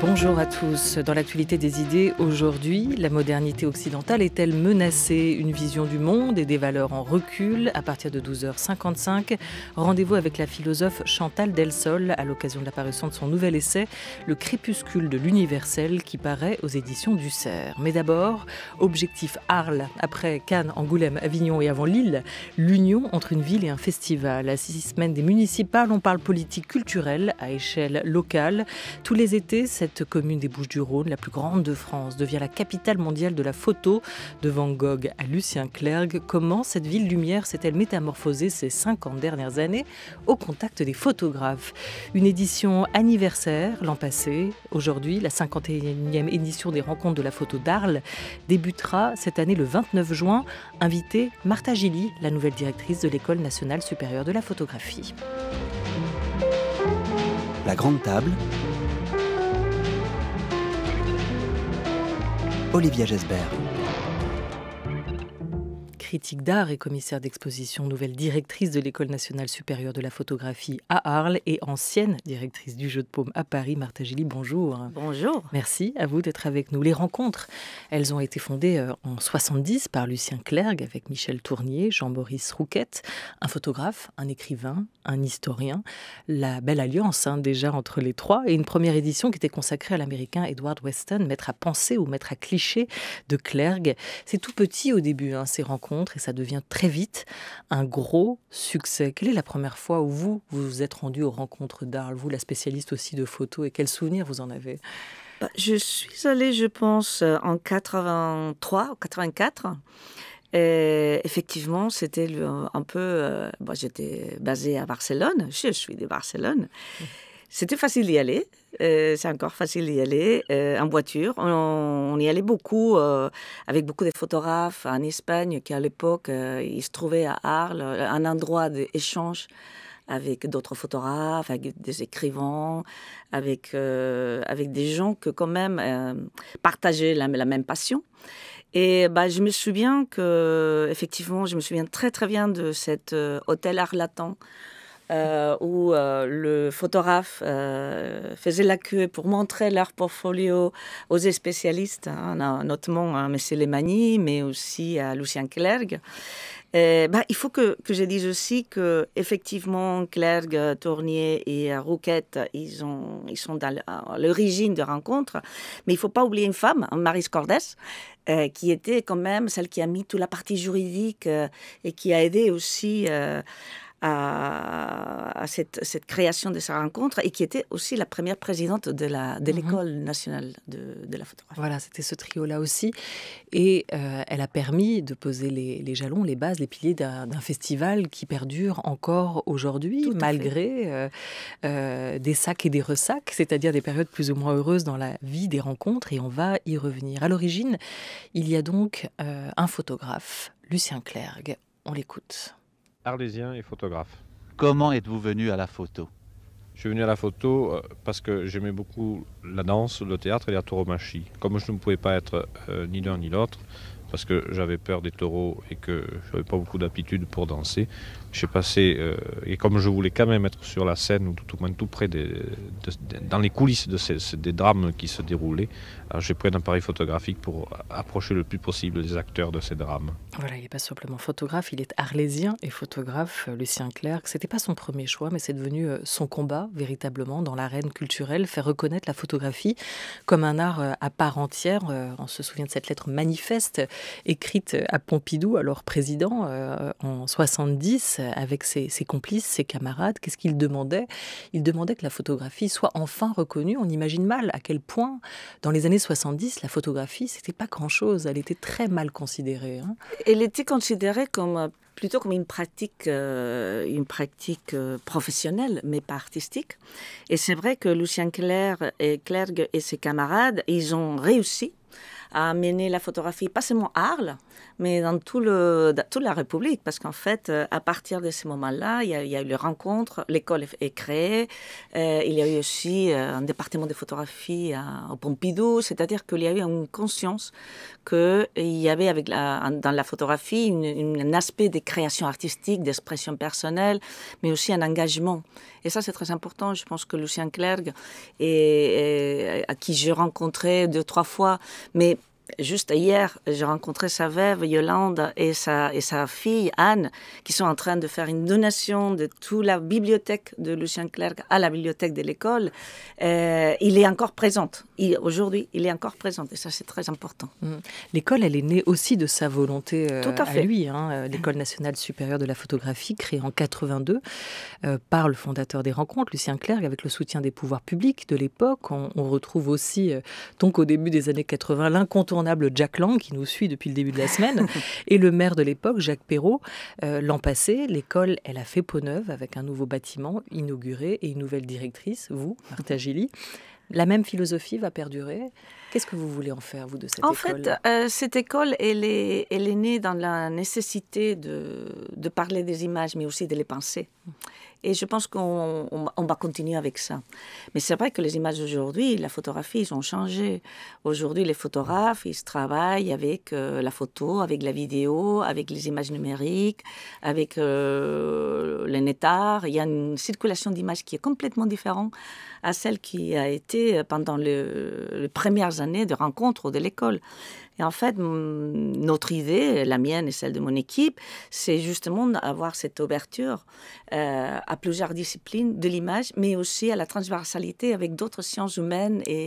Bonjour à tous. Dans l'actualité des idées, aujourd'hui, la modernité occidentale est-elle menacée Une vision du monde et des valeurs en recul à partir de 12h55. Rendez-vous avec la philosophe Chantal Delsol à l'occasion de l'apparition de son nouvel essai, Le crépuscule de l'universel, qui paraît aux éditions du Cerf. Mais d'abord, objectif Arles, après Cannes, Angoulême, Avignon et avant Lille, l'union entre une ville et un festival. À six semaines des municipales, on parle politique culturelle à échelle locale. Tous les étés, commune des Bouches-du-Rhône, la plus grande de France, devient la capitale mondiale de la photo. De Van Gogh à Lucien Clergue, comment cette ville lumière s'est-elle métamorphosée ces 50 dernières années au contact des photographes Une édition anniversaire l'an passé. Aujourd'hui, la 51e édition des rencontres de la photo d'Arles débutera cette année le 29 juin. Invité, Martha Gilly, la nouvelle directrice de l'École nationale supérieure de la photographie. La grande table Olivia Jesbert critique d'art et commissaire d'exposition, nouvelle directrice de l'École nationale supérieure de la photographie à Arles et ancienne directrice du Jeu de Paume à Paris. Martha Gilly, bonjour. Bonjour. Merci à vous d'être avec nous. Les rencontres, elles ont été fondées euh, en 70 par Lucien Clergue avec Michel Tournier, jean boris Rouquette, un photographe, un écrivain, un historien. La belle alliance hein, déjà entre les trois et une première édition qui était consacrée à l'américain Edward Weston, maître à penser ou maître à cliché de Clergue. C'est tout petit au début, hein, ces rencontres et ça devient très vite un gros succès. Quelle est la première fois où vous vous, êtes rendu aux rencontres d'Arles, vous la spécialiste aussi de photos, et quels souvenirs vous en avez bah, Je suis allée, je pense, euh, en 83 ou 84. Et effectivement, c'était un peu. Euh, bah, j'étais basée à Barcelone, je suis de Barcelone. Mmh. C'était facile d'y aller. Euh, c'est encore facile d'y aller euh, en voiture. On, y allait beaucoup euh, avec beaucoup de photographes en Espagne qui à l'époque ils se trouvaient à Arles, un endroit d'échange avec d'autres photographes, avec des écrivains, avec, avec des gens que quand même partageaient la, même passion. Et bah, je me souviens que effectivement, je me souviens très très bien de cet hôtel Arlatan euh, où euh, le photographe euh, faisait la queue pour montrer leur portfolio aux spécialistes, hein, notamment à hein, M. Lemagny, mais aussi à Lucien Clergue. Bah, il faut que, que, je dise aussi que effectivement Clergue, Tournier et Rouquette, ils, ont, ils sont à l'origine de rencontres, mais il ne faut pas oublier une femme, hein, Marie Scordès, qui était quand même celle qui a mis toute la partie juridique et qui a aidé aussi à, cette, création de sa rencontre et qui était aussi la première présidente de mhm. l'école nationale de, la photographie. Voilà, c'était ce trio-là aussi. Et euh, elle a permis de poser les, jalons, les bases, les piliers d'un festival qui perdure encore aujourd'hui, malgré euh, euh, des sacs et des ressacs, c'est-à-dire des périodes plus ou moins heureuses dans la vie des rencontres, et on va y revenir. À l'origine, il y a donc un photographe, Lucien Clergue. On l'écoute arlésien et photographe. Comment êtes-vous venu à la photo je suis venu à la photo euh, parce que j'aimais beaucoup la danse, le théâtre et la tauromachie. Comme je ne pouvais pas être euh, ni l'un ni l'autre, parce que j'avais peur des taureaux et que je n'avais pas beaucoup d'aptitude pour danser, j'ai passé, euh, et comme je voulais quand même être sur la scène, ou tout au moins tout près, des, dans les coulisses de ces, des drames qui se déroulaient, j'ai pris un appareil photographique pour approcher le plus possible les acteurs de ces drames. Voilà, il n'est pas simplement photographe, il est arlésien et photographe, euh, Lucien Clerc. Ce n'était pas son premier choix, mais c'est devenu euh, son combat, véritablement, dans l'arène culturelle, faire reconnaître la photographie comme un art à part entière. On se souvient de cette lettre manifeste écrite à Pompidou, alors président, en 70 euh, avec ses, complices, ses camarades Qu'est-ce qu'il demandait Il demandait que la photographie soit enfin reconnue. On imagine mal à quel point, dans les années 70, la photographie, c'était pas grand-chose. Elle était très mal considérée. Hein. Elle était considérée comme euh, plutôt comme une pratique, euh, une pratique professionnelle, mais pas artistique. Et c'est vrai que Lucien Clerc et Clergue et ses camarades, ils ont réussi a amener la photographie, pas seulement à Arles, mais dans, tout le, toute la République, parce qu'en fait, euh, à partir de ce moment-là, il, y, a eu les rencontres, l'école est créée, euh, il y a eu aussi euh, un département de photographie au Pompidou, c'est-à-dire qu'il y a eu une conscience qu'il y avait avec la, dans la photographie une, un aspect des créations artistiques d'expression personnelle, mais aussi un engagement. Et ça, c'est très important. Je pense que Lucien Clergue est à qui je rencontrais deux, trois fois, mais juste hier, j'ai rencontré sa veuve, Yolande, et sa, et sa fille, Anne, qui sont en train de faire une donation de toute la bibliothèque de Lucien Clerc à la bibliothèque de l'école. Euh, il est encore présent. Aujourd'hui, il est encore présent. Et ça, c'est très important. Mmh. L'école, elle est née aussi de sa volonté euh, Tout à, fait. lui. Hein. Euh, L'École nationale supérieure de la photographie, créée en 82 par le fondateur des rencontres, Lucien Clerc, avec le soutien des pouvoirs publics de l'époque. On, on, retrouve aussi, donc au début des années 80, l'incontournable Jack Lang, qui nous suit depuis le début de la semaine, et le maire de l'époque, Jacques Perrault. Euh, l'an passé, l'école, elle a fait peau neuve avec un nouveau bâtiment inauguré et une nouvelle directrice, vous, Martha Gilly la même philosophie va perdurer. Qu'est-ce que vous voulez en faire, vous, de cette école En fait, euh, cette école, elle est, elle est née dans la nécessité de, parler des images, mais aussi de les penser. Et je pense qu'on va continuer avec ça. Mais c'est vrai que les images d'aujourd'hui, la photographie, ils ont changé. Aujourd'hui, les photographes, ils travaillent avec euh, la photo, avec la vidéo, avec les images numériques, avec euh, les netards. Il y a une circulation d'images qui est complètement différente à celle qui a été euh, pendant les premières années de rencontre de l'école. Et en fait, notre idée, la mienne et celle de mon équipe, c'est justement d'avoir cette ouverture euh, à plusieurs disciplines de l'image, mais aussi à la transversalité avec d'autres sciences humaines et,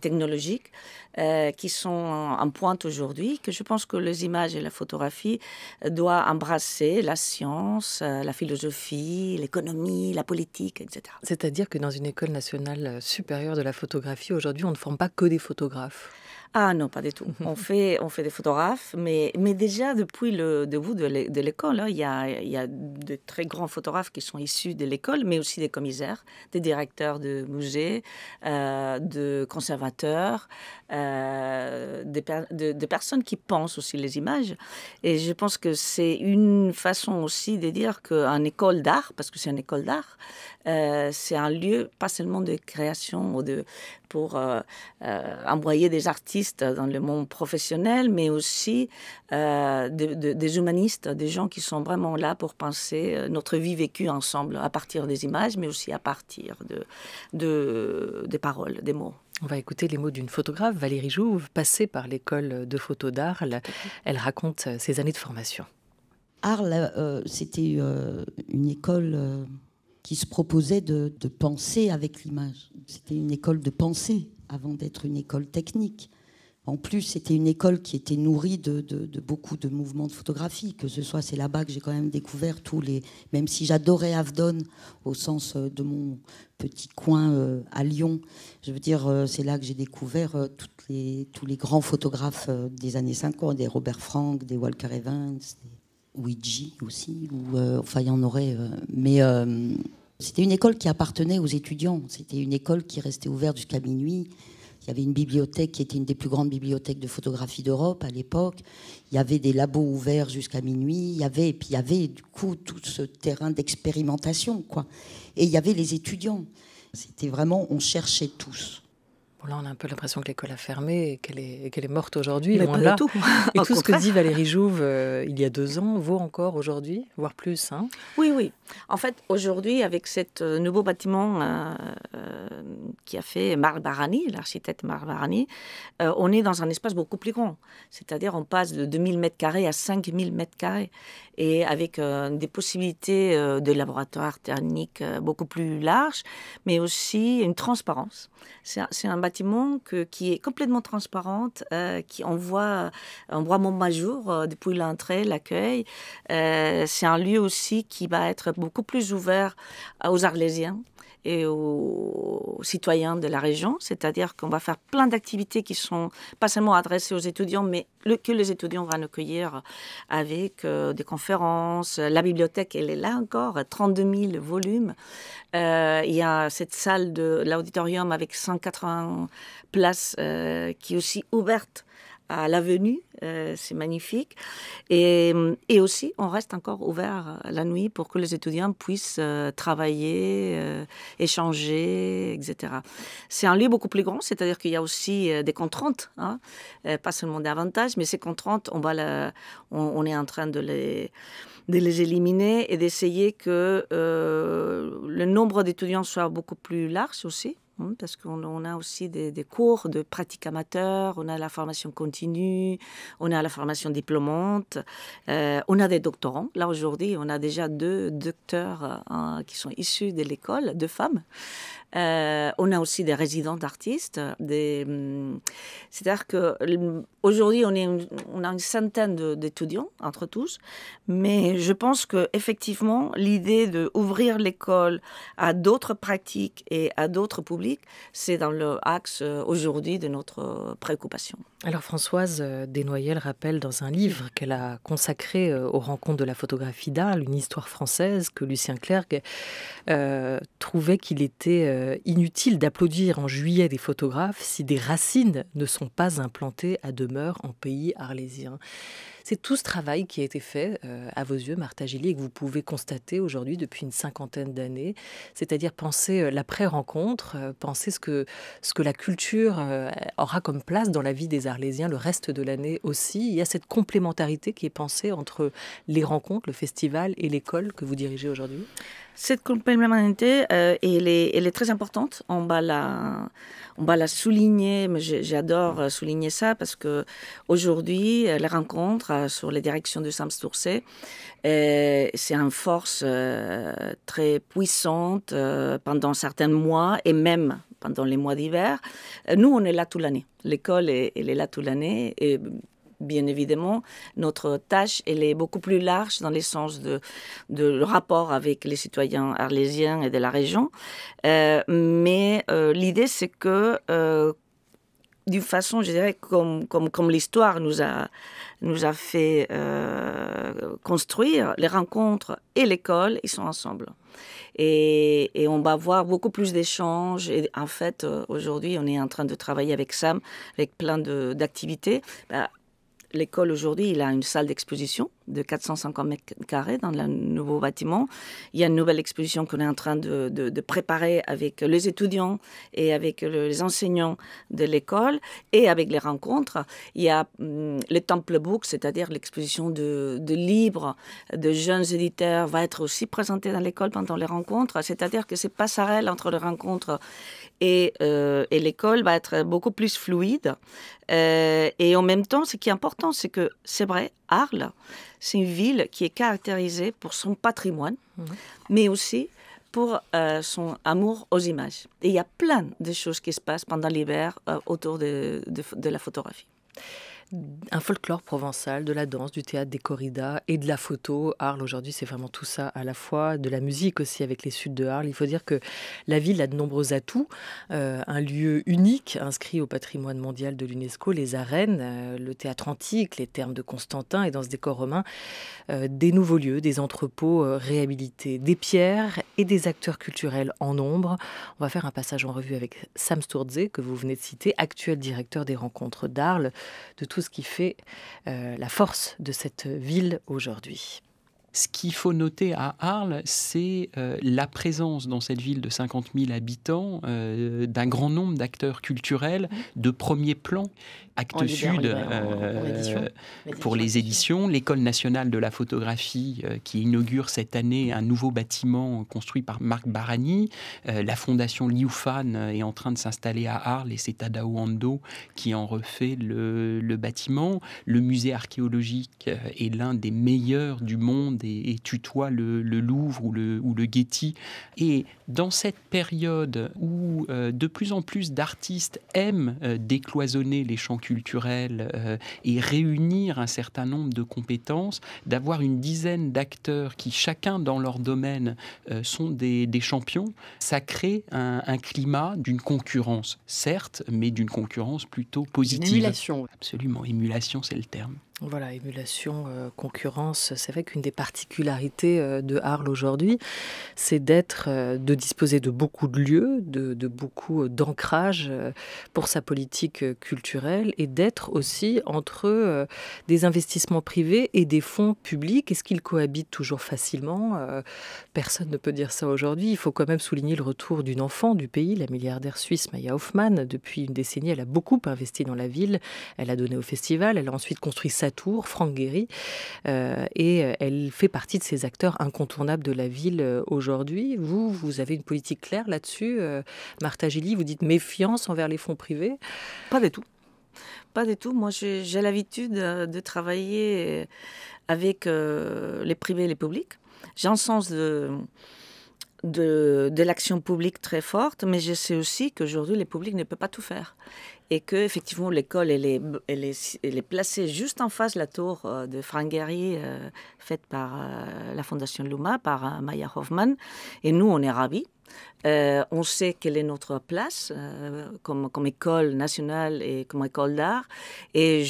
technologiques euh, qui sont en pointe aujourd'hui, que je pense que les images et la photographie euh, doivent embrasser la science, la philosophie, l'économie, la politique, etc. C'est-à-dire que dans une école nationale supérieure de la photographie, aujourd'hui, on ne forme pas que des photographes. Ah non, pas du tout. On fait, on fait des photographes, mais, mais déjà depuis le début de l'école, hein, il, y a, de très grands photographes qui sont issus de l'école, mais aussi des commissaires, des directeurs de musées, euh, de conservateurs, euh, des, de, personnes qui pensent aussi les images. Et je pense que c'est une façon aussi de dire qu'une école d'art, parce que c'est une école d'art, euh, c'est un lieu pas seulement de création, ou de, pour euh, euh, envoyer des artistes dans le monde professionnel, mais aussi euh, des humanistes, des gens qui sont vraiment là pour penser notre vie vécue ensemble à partir des images, mais aussi à partir de, des paroles, des mots. On va écouter les mots d'une photographe, Valérie Jouve, passée par l'école de photo d'Arles. Elle raconte ses années de formation. Arles, c'était une école qui se proposait de, penser avec l'image. C'était une école de pensée avant d'être une école technique. En plus, c'était une école qui était nourrie de, beaucoup de mouvements de photographie, que ce soit, c'est là-bas que j'ai quand même découvert tous les. Même si j'adorais Avdon, au sens euh, de mon petit coin euh, à Lyon, je veux dire, euh, c'est là que j'ai découvert toutes les, tous les grands photographes des années 50, des Robert Frank, des Walker Evans, Ouija aussi, ou euh, enfin il y en aurait. Euh, mais euh, c'était une école qui appartenait aux étudiants. C'était une école qui restait ouverte jusqu'à minuit. Il y avait une bibliothèque qui était une des plus grandes bibliothèques de photographie d'Europe à l'époque. Il y avait des labos ouverts jusqu'à minuit. Il y avait, et puis il y avait du coup tout ce terrain d'expérimentation, quoi. Et il y avait les étudiants. C'était vraiment, on cherchait tous là, on a un peu l'impression que l'école a fermé et qu'elle est, qu'elle est, morte aujourd'hui. tout. et tout ce que dit Valérie Jouve euh, il y a deux ans vaut encore aujourd'hui, voire plus. Hein oui, oui. En fait, aujourd'hui, avec ce euh, nouveau bâtiment euh, qui a fait Marc Barani, l'architecte Marc Barani, on est dans un espace beaucoup plus grand. C'est-à-dire, on passe de 2000 mètres carrés à 5000 mètres carrés et avec des possibilités de laboratoire thermique beaucoup plus larges, mais aussi une transparence. C'est un bâtiment qui est complètement transparente, euh, qui on voit, on voit depuis l'entrée, l'accueil. Euh, c'est un lieu aussi qui va être beaucoup plus ouvert aux Arlésiens et aux citoyens de la région, c'est-à-dire qu'on va faire plein d'activités qui sont pas seulement adressées aux étudiants, mais que les étudiants vont accueillir avec euh, des conférences. La bibliothèque, elle est là encore, 32 000 volumes. Euh, il y a cette salle de l'auditorium avec 180 places euh, qui est aussi ouverte à l'avenue, euh, c'est magnifique. Et, aussi, on reste encore ouvert la nuit pour que les étudiants puissent euh, travailler, euh, échanger, etc. C'est un lieu beaucoup plus grand, c'est-à-dire qu'il y a aussi des contraintes, hein. pas seulement des avantages, mais ces contraintes, on, va est en train de les, de les éliminer et d'essayer que le nombre d'étudiants soit beaucoup plus large aussi Hein, parce qu'on a aussi des, cours de pratique amateur, on a la formation continue, on a la formation diplômante, euh, on a des doctorants. Là aujourd'hui, on a déjà deux docteurs euh, qui sont issus de l'école, deux femmes, euh, on a aussi des résidents d'artistes. Des... Hum, c'est-à-dire qu'aujourd'hui, hum, on, a une centaine d'étudiants entre tous. Mais je pense qu'effectivement, l'idée d'ouvrir l'école à d'autres pratiques et à d'autres publics, c'est dans le axe euh, aujourd'hui de notre préoccupation. Alors Françoise euh, Desnoyelles rappelle dans un livre qu'elle a consacré aux rencontres de la photographie d'art, une histoire française, que Lucien Clerc trouvait qu'il était... Euh, inutile d'applaudir en juillet des photographes si des racines ne sont pas implantées à demeure en pays arlésien. C'est tout ce travail qui a été fait euh, à vos yeux, Martha Gilly, et que vous pouvez constater aujourd'hui depuis une cinquantaine d'années, c'est-à-dire penser euh, l'après-rencontre, euh, penser ce que, ce que la culture aura comme place dans la vie des Arlésiens le reste de l'année aussi. Il y a cette complémentarité qui est pensée entre les rencontres, le festival et l'école que vous dirigez aujourd'hui Cette complémentarité, elle, est, très importante. On va la, on va la souligner, mais j'adore euh, souligner ça parce que aujourd'hui, euh, les rencontres euh, sur les directions de Sam Stoursé, c'est une force très puissante pendant certains mois et même pendant les mois d'hiver. Nous, on est là toute l'année. L'école, elle est là toute l'année. Et bien évidemment, notre tâche, elle est beaucoup plus large dans le sens de, rapport avec les citoyens arlésiens et de la région. Euh, mais euh, l'idée, c'est que euh, d'une façon, je dirais, comme, comme, comme l'histoire nous a, nous a fait construire, les rencontres et l'école, ils sont ensemble. Et, on va avoir beaucoup plus d'échanges. Et en fait, aujourd'hui, on est en train de travailler avec Sam, avec plein d'activités. Bah, l'école aujourd'hui, il a une salle d'exposition de 450 mètres carrés dans le nouveau bâtiment. Il y a une nouvelle exposition qu'on est en train de, préparer avec les étudiants et avec les enseignants de l'école et avec les rencontres. Il y a hum, le Temple Book, c'est-à-dire l'exposition de, de livres de jeunes éditeurs, va être aussi présentée dans l'école pendant les rencontres. C'est-à-dire que c'est passerelle entre les rencontres euh, et, l'école va être beaucoup plus fluide. Euh, et en même temps, ce qui est important, c'est que c'est vrai, Arles, c'est une ville qui est caractérisée pour son patrimoine, mhm. mais aussi pour euh, son amour aux images. Et il y a plein de choses qui se passent pendant l'hiver autour de, de la photographie un folklore provençal, de la danse, du théâtre, des corridas et de la photo. Arles, aujourd'hui, c'est vraiment tout ça à la fois, de la musique aussi avec les Suds de Arles. Il faut dire que la ville a de nombreux atouts. Euh, un lieu unique inscrit au patrimoine mondial de l'UNESCO, les arènes, euh, le théâtre antique, les thermes de Constantin et dans ce décor romain, euh, des nouveaux lieux, des entrepôts réhabilités, des pierres et des acteurs culturels en nombre. On va faire un passage en revue avec Sam Stourdze, que vous venez de citer, actuel directeur des rencontres d'Arles, de tous qui fait euh, la force de cette ville aujourd'hui. Ce qu'il faut noter à Arles, c'est euh, la présence dans cette ville de 50 000 habitants euh, d'un grand nombre d'acteurs culturels mmh. de premier plan. Actes Sud euh, pour les éditions, l'École nationale de la photographie qui inaugure cette année un nouveau bâtiment construit par Marc Barani, la fondation Fan est en train de s'installer à Arles et c'est Tadao Ando qui en refait le bâtiment. Le musée archéologique est l'un des meilleurs du monde et, tutoie le, Louvre ou le, Getty. Et dans cette période où euh, de plus en plus d'artistes aiment euh, décloisonner les champs culturels euh, et réunir un certain nombre de compétences, d'avoir une dizaine d'acteurs qui chacun dans leur domaine sont des, champions, ça crée un, climat d'une concurrence, certes, mais d'une concurrence plutôt positive. émulation. Absolument, émulation, c'est le terme. Voilà, émulation, euh, concurrence. C'est vrai qu'une des particularités euh, de Arles aujourd'hui, c'est d'être, euh, de disposer de beaucoup de lieux, de, beaucoup d'ancrage pour sa politique culturelle et d'être aussi entre des investissements privés et des fonds publics. Est-ce qu'ils cohabitent toujours facilement Personne ne peut dire ça aujourd'hui. Il faut quand même souligner le retour d'une enfant du pays, la milliardaire suisse Maya Hoffman. Depuis une décennie, elle a beaucoup investi dans la ville. Elle a donné au festival. Elle a ensuite construit sa tour, Franck Guéry, euh, et euh, elle fait partie de ces acteurs incontournables de la ville euh, aujourd'hui. Vous, vous avez une politique claire là-dessus. Martha Gilly, vous dites méfiance envers les fonds privés. Pas du tout. Pas du tout. Moi, j'ai l'habitude de travailler avec les privés et les publics. J'ai un sens de de, de l'action publique très forte, mais je sais aussi qu'aujourd'hui, le public ne peut pas tout faire. Et que, effectivement, l'école, elle est, elle, est, elle est, placée juste en face de la tour euh, de Frank euh, faite par euh, la Fondation Luma, par Maya Hoffman. Et nous, on est ravis euh, on sait quelle est notre place euh, comme, école nationale et comme école d'art. Et,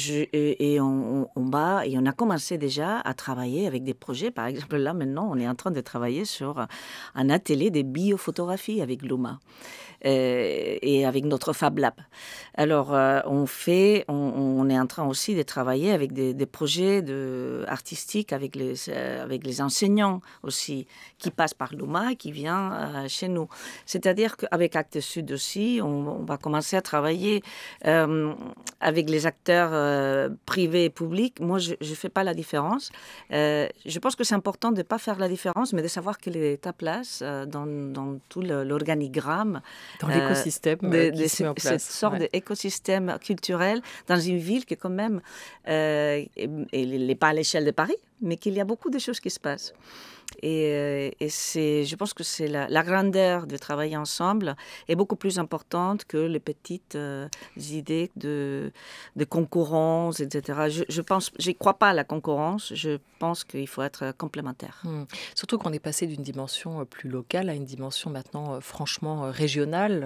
on, et on a commencé déjà à travailler avec des projets. Par exemple, là maintenant, on est en train de travailler sur un atelier de biophotographie avec Luma. Euh, et avec notre Fab Lab. Alors, euh, on fait, on, est en train aussi de travailler avec des, projets de, artistiques, avec les, euh, avec les enseignants aussi, qui passent par l'UMA, qui viennent chez nous. C'est-à-dire qu'avec Actes Sud aussi, on, va commencer à travailler avec les acteurs privés et publics. Moi, je ne fais pas la différence. je pense que c'est important de ne pas faire la différence, mais de savoir quelle est ta place dans, dans, tout l'organigramme dans euh, l'écosystème euh, de, Cette sorte d'écosystème culturel dans une ville qui est quand même, euh, et, et, pas à l'échelle de Paris, mais qu'il y a beaucoup de choses qui se passent. Euh, et, c'est, je pense que c'est la, grandeur de travailler ensemble est beaucoup plus importante que les petites euh, idées de, de, concurrence, etc. Je, ne crois pas à la concurrence. Je pense qu'il faut être complémentaire. Hmm. Surtout qu'on est passé d'une dimension euh, plus locale à une dimension maintenant franchement régionale.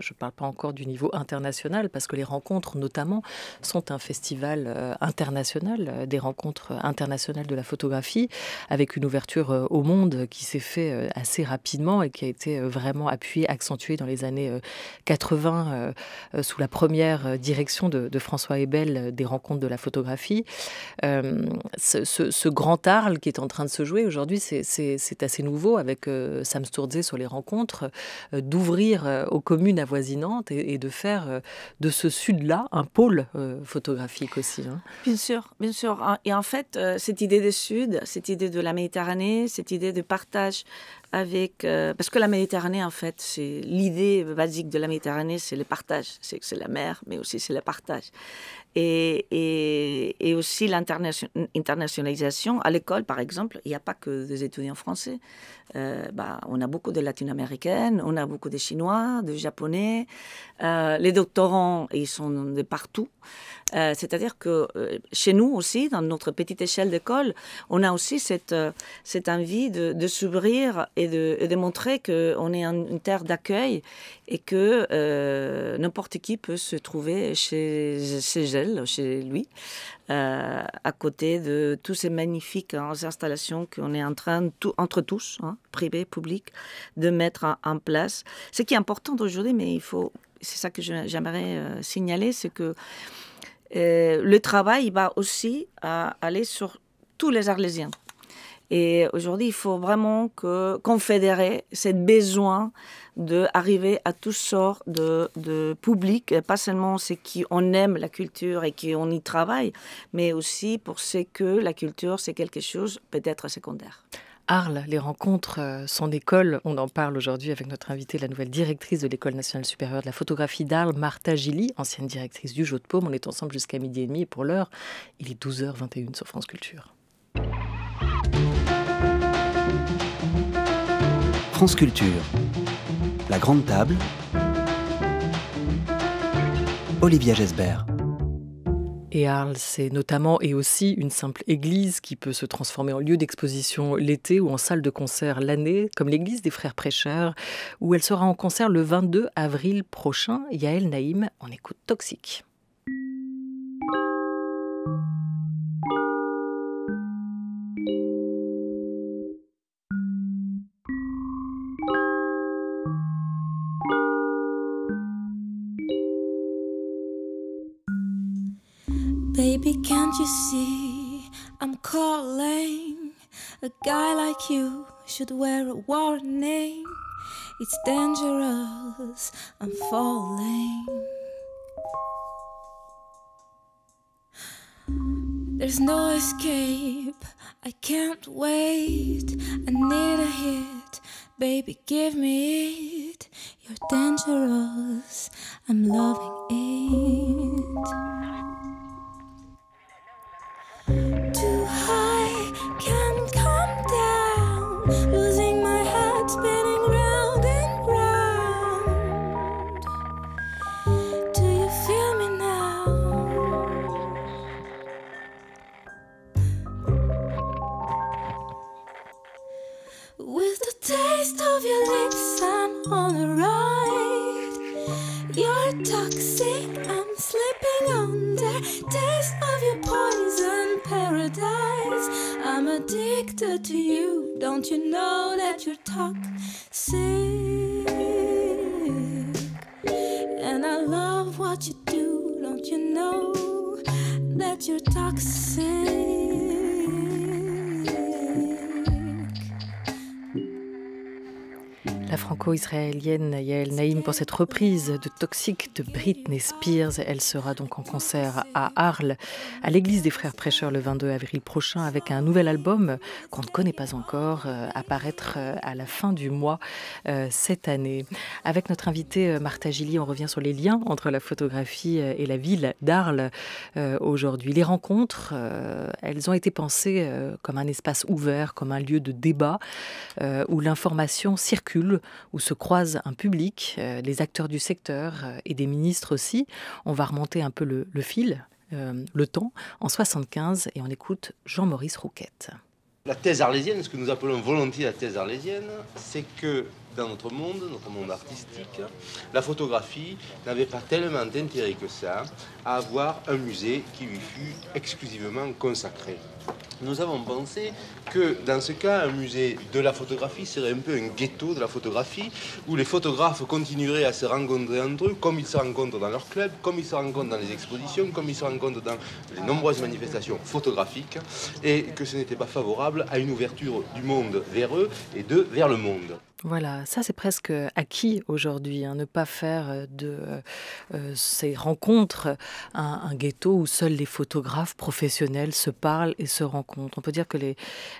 Je ne parle pas encore du niveau international parce que les rencontres, notamment, sont un festival international, des rencontres internationales de la photographie avec une ouverture au monde qui s'est fait euh, assez rapidement et qui a été euh, vraiment appuyé, accentué dans les années 80 euh, sous la première direction de, François Hebel des rencontres de la photographie. Ce, grand arle qui est en train de se jouer aujourd'hui, c'est assez nouveau avec Sam Stourdze sur les rencontres, d'ouvrir aux communes avoisinantes et, de faire de ce sud-là un pôle photographique aussi. Hein. Bien sûr, bien sûr. Ah, et en fait, cette idée des sud, cette idée de la Méditerranée, cette idée de partage avec... Euh, parce que la Méditerranée, en fait, c'est l'idée basique de la Méditerranée, c'est le partage. C'est que c'est la mer, mais aussi c'est le partage. et et aussi l'internationalisation. À l'école, par exemple, il n'y a pas que des étudiants français. Euh, bah, on a beaucoup de latino-américaines, on a beaucoup de chinois, de japonais. Euh, les doctorants, ils sont de partout. Euh, c'est-à-dire que chez nous aussi, dans notre petite échelle d'école, on a aussi cette, cette envie de, s'ouvrir et de, et de montrer qu'on est une terre d'accueil et que n'importe qui peut se trouver chez, chez elle, chez lui. Euh, à côté de toutes ces magnifiques hein, installations qu'on est en train, entre tous, hein, privés, publics, de mettre en, place. Ce qui est important aujourd'hui, mais il faut, c'est ça que j'aimerais euh, signaler, c'est que euh, le travail va aussi aller sur tous les Arlésiens. Et aujourd'hui, il faut vraiment que, confédérer ce besoin d'arriver à toutes sortes de, de publics, pas seulement ceux qui on aime la culture et qui on y travaille, mais aussi pour ceux que la culture, c'est quelque chose peut-être secondaire. Arles, les rencontres, euh, son école, on en parle aujourd'hui avec notre invitée, la nouvelle directrice de l'École nationale supérieure de la photographie d'Arles, Martha Gilly, ancienne directrice du Jeu de Paume. On est ensemble jusqu'à midi et demi pour l'heure, il est 12h21 sur France Culture. France La Grande Table. Olivia Gesbert. Et Arles, c'est notamment et aussi une simple église qui peut se transformer en lieu d'exposition l'été ou en salle de concert l'année, comme l'église des Frères Prêcheurs, où elle sera en concert le 22 avril prochain. Yael Naïm en écoute toxique. Baby, can't you see I'm calling? A guy like you should wear a warning. It's dangerous, I'm falling. There's no escape, I can't wait. I need a hit, baby, give me it. You're dangerous, I'm loving it. La franco-israélienne Yael Naïm pour cette reprise de Toxic de Britney Spears. Elle sera donc en concert à Arles, à l'église des Frères Prêcheurs le 22 avril prochain avec un nouvel album qu'on ne connaît pas encore, apparaître euh, euh, à la fin du mois euh, cette année. Avec notre invitée Martha Gilly, on revient sur les liens entre la photographie et la ville d'Arles aujourd'hui. Les rencontres, elles ont été pensées comme un espace ouvert, comme un lieu de débat où l'information circule où se croise un public, les euh, acteurs du secteur euh, et des ministres aussi. On va remonter un peu le, le fil, euh, le temps, en 75 et on écoute Jean-Maurice Rouquette. La thèse arlésienne, ce que nous appelons volontiers la thèse arlésienne, c'est que dans notre monde, notre monde artistique, la photographie n'avait pas tellement d'intérêt que ça à avoir un musée qui lui fut exclusivement consacré. Nous avons pensé que dans ce cas, un musée de la photographie serait un peu un ghetto de la photographie, où les photographes continueraient à se rencontrer entre eux, comme ils se rencontrent dans leur club, comme ils se rencontrent dans les expositions, comme ils se rencontrent dans les nombreuses manifestations photographiques, et que ce n'était pas favorable à une ouverture du monde vers eux et de vers le monde. Voilà, ça c'est presque acquis aujourd'hui, hein, ne pas faire euh, de euh, euh, ces rencontres un, ghetto où seuls les photographes professionnels se parlent et se rencontrent. On peut dire que les,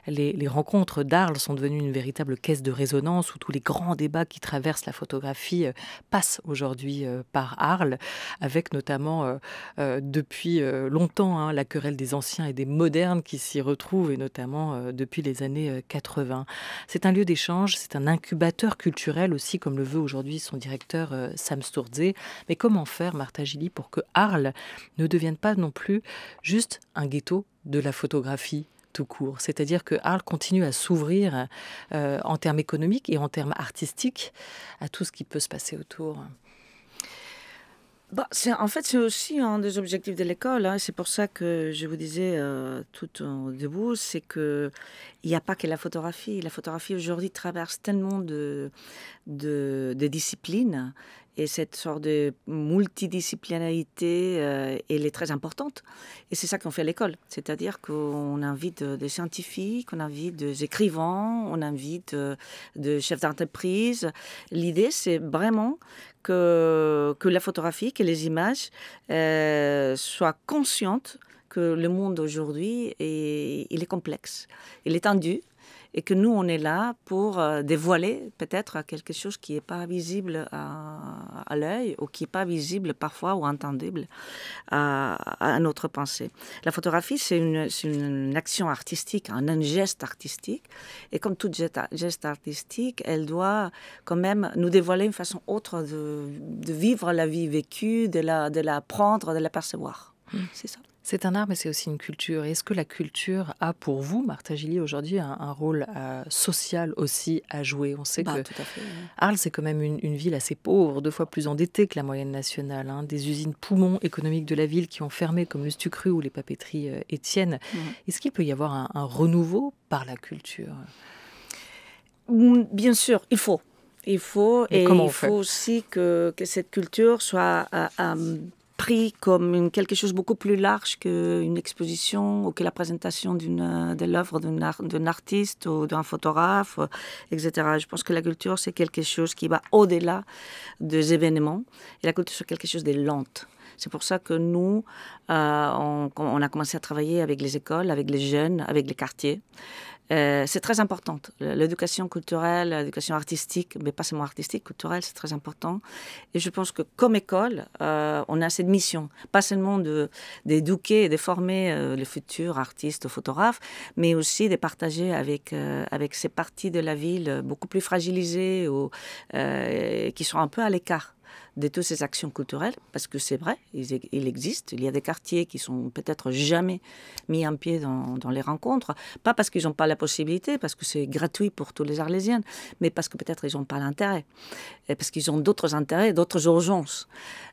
les, rencontres d'Arles sont devenues une véritable caisse de résonance où tous les grands débats qui traversent la photographie passent aujourd'hui par Arles, avec notamment depuis longtemps hein, la querelle des anciens et des modernes qui s'y retrouvent, et notamment depuis les années 80. C'est un lieu d'échange, c'est un incubateur incubateur culturel aussi, comme le veut aujourd'hui son directeur euh, Sam Stourdze. Mais comment faire, Martha Gilly, pour que Arles ne devienne pas non plus juste un ghetto de la photographie tout court. C'est-à-dire que Arles continue à s'ouvrir euh, en termes économiques et en termes artistiques à tout ce qui peut se passer autour. Bah, en fait, c'est aussi un des objectifs de l'école. Hein. C'est pour ça que je vous disais euh, tout au début, c'est qu'il n'y a pas que la photographie. La photographie aujourd'hui traverse tellement de, de disciplines et cette sorte de multidisciplinarité, euh, elle est très importante. Et c'est ça qu'on fait à l'école. C'est-à-dire qu'on invite euh, des scientifiques, on invite des écrivains, on invite euh, des chefs d'entreprise. L'idée, c'est vraiment que, que la photographie, que les images soient conscientes que le monde aujourd'hui, il est complexe, il est tendu, et que nous, on est là pour euh, dévoiler peut-être quelque chose qui n'est pas visible euh, à, l'œil ou qui n'est pas visible parfois ou entendible euh, à, notre pensée. La photographie, c'est une, action artistique, un, geste artistique. Et comme tout geste artistique, elle doit quand même nous dévoiler une façon autre de, vivre la vie vécue, de la, de prendre, de la percevoir. Mmh. C'est ça. C'est un art, mais c'est aussi une culture. Est-ce que la culture a pour vous, Martha Gilly, aujourd'hui un, rôle euh, social aussi à jouer On sait bah, que tout à fait, Arles, c'est quand même une, ville assez pauvre, deux fois plus endettée que la moyenne nationale. Hein. Des usines poumons économiques de la ville qui ont fermé, comme le Stucru ou les papeteries euh, Étienne. Mhm. Est-ce qu'il peut y avoir un, renouveau par la culture hum, Bien sûr, il faut. Il faut, et il faut aussi que, cette culture soit... Euh, pris comme quelque chose beaucoup plus large qu'une exposition ou que la présentation euh, de l'œuvre d'un artiste ou d'un photographe, euh, etc. Je pense que la culture, c'est quelque chose qui va au-delà des événements. Et la culture, c'est quelque chose de lente. C'est pour ça que nous, euh, on, a commencé à travailler avec les écoles, avec les jeunes, avec les quartiers. Euh, c'est très important. L'éducation culturelle, l'éducation artistique, mais pas seulement artistique, culturelle, c'est très important. Et je pense que comme école, euh, on a cette mission, pas seulement d'éduquer et de former euh, les futurs artistes, photographes, mais aussi de partager avec, avec ces parties de la ville beaucoup plus fragilisées ou qui sont un peu à l'écart de toutes ces actions culturelles, parce que c'est vrai, il, existe. Il y a des quartiers qui sont peut-être jamais mis en pied dans, les rencontres, pas parce qu'ils n'ont pas la possibilité, parce que c'est gratuit pour tous les Arlésiennes, mais parce que peut-être ils n'ont pas l'intérêt, parce qu'ils ont d'autres intérêts, d'autres urgences.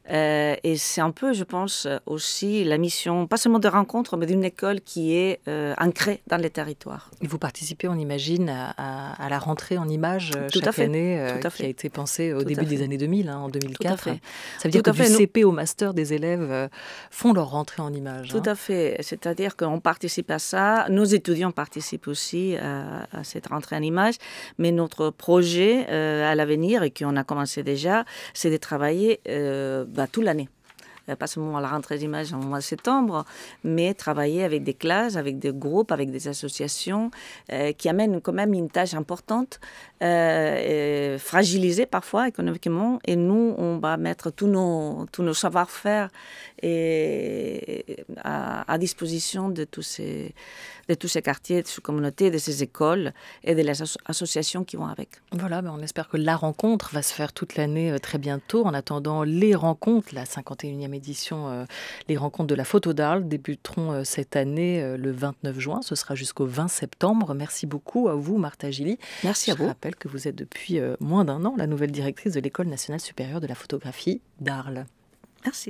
Euh, et c'est un peu, je pense, aussi la mission, pas seulement de rencontre mais d'une école qui est euh, ancrée dans les territoires. vous participez, on imagine, à, la rentrée en images Tout euh, chaque année, qui a été pensée au début des années 2000, hein, en 2004. Tout à fait. Ça veut dire que du CP au master, des élèves euh, font leur rentrée en image. Tout hein. à fait. C'est-à-dire qu'on participe à ça. Nos étudiants participent aussi euh, à, cette rentrée en image, Mais notre projet euh, à l'avenir, et qu'on a commencé déjà, c'est de travailler bah, toute l'année. Euh, pas seulement à la rentrée d'image en mois de septembre, mais travailler avec des classes, avec des groupes, avec des associations euh, qui amènent quand même une tâche importante, euh, fragilisée parfois économiquement. Et nous, on va mettre tous nos, tous nos savoir-faire à disposition de tous ces de tous ces quartiers, de ces communautés, de ces écoles et de les associations qui vont avec. Voilà, mais ben, on espère que la rencontre va se faire toute l'année euh, très bientôt. En attendant, les rencontres, la 51e édition, euh, les rencontres de la photo d'Arles débuteront euh, cette année le 29 juin. Ce sera jusqu'au 20 septembre. Merci beaucoup à vous, Martha Gilly. Merci à vous. Je rappelle que vous êtes depuis moins d'un an la nouvelle directrice de l'École nationale supérieure de la photographie d'Arles. Merci.